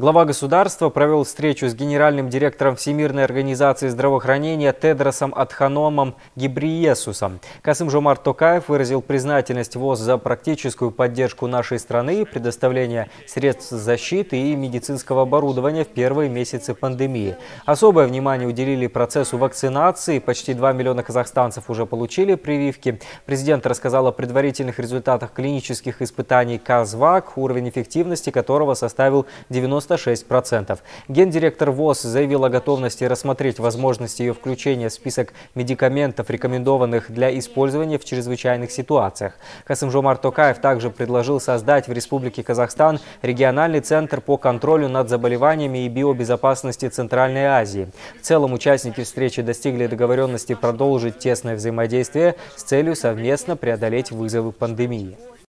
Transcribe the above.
Глава государства провел встречу с генеральным директором Всемирной организации здравоохранения Тедросом Атханомом Гибриесусом. Касым Жомар Токаев выразил признательность ВОЗ за практическую поддержку нашей страны, предоставление средств защиты и медицинского оборудования в первые месяцы пандемии. Особое внимание уделили процессу вакцинации. Почти 2 миллиона казахстанцев уже получили прививки. Президент рассказал о предварительных результатах клинических испытаний КАЗВАК, уровень эффективности которого составил 90 96%. Гендиректор ВОЗ заявил о готовности рассмотреть возможность ее включения в список медикаментов, рекомендованных для использования в чрезвычайных ситуациях. Касымжомар Токаев также предложил создать в Республике Казахстан региональный центр по контролю над заболеваниями и биобезопасности Центральной Азии. В целом участники встречи достигли договоренности продолжить тесное взаимодействие с целью совместно преодолеть вызовы пандемии.